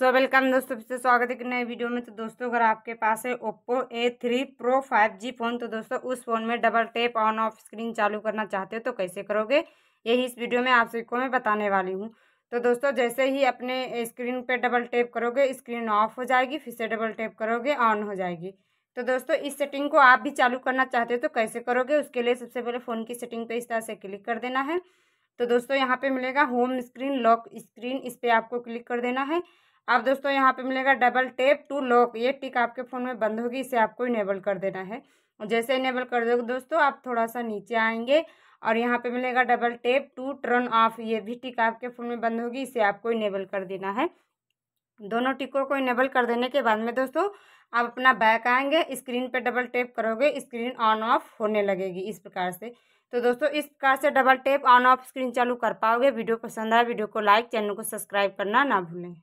so welcome दोस्तों फिर से स्वागत है कि नए वीडियो में तो दोस्तों अगर आपके पास है Oppo A three pro five G phone तो दोस्तों उस फ़ोन में double tap on off screen चालू करना चाहते हो तो कैसे करोगे यही इस वीडियो में आप सबको मैं बताने वाली हूँ तो दोस्तों जैसे ही अपने स्क्रीन पर डबल टेप करोगे स्क्रीन ऑफ हो जाएगी फिर से डबल टेप करोगे ऑन हो जाएगी तो दोस्तों इस सेटिंग को आप भी चालू करना चाहते हो तो कैसे करोगे उसके लिए सबसे पहले फ़ोन की सेटिंग पर इस तरह से क्लिक कर देना है तो दोस्तों यहाँ पे मिलेगा होम स्क्रीन लॉक स्क्रीन इस पर आपको क्लिक कर देना है अब दोस्तों यहाँ पे मिलेगा डबल टेप टू लॉक ये टिक आपके फ़ोन में बंद होगी इसे आपको इनेबल कर देना है जैसे इनेबल कर दोगे दोस्तों आप थोड़ा सा नीचे आएंगे और यहाँ पे मिलेगा double tap to turn off ये भी टिक आपके फ़ोन में बंद होगी इसे आपको इनेबल कर देना है दोनों टिकों को इनेबल कर देने के बाद में दोस्तों आप अपना बैक आएंगे स्क्रीन पर डबल टेप करोगे स्क्रीन ऑन ऑफ होने लगेगी इस प्रकार से तो दोस्तों इस प्रकार से double tap on off screen चालू कर पाओगे वीडियो पसंद आए वीडियो को लाइक चैनल को सब्सक्राइब करना ना भूलें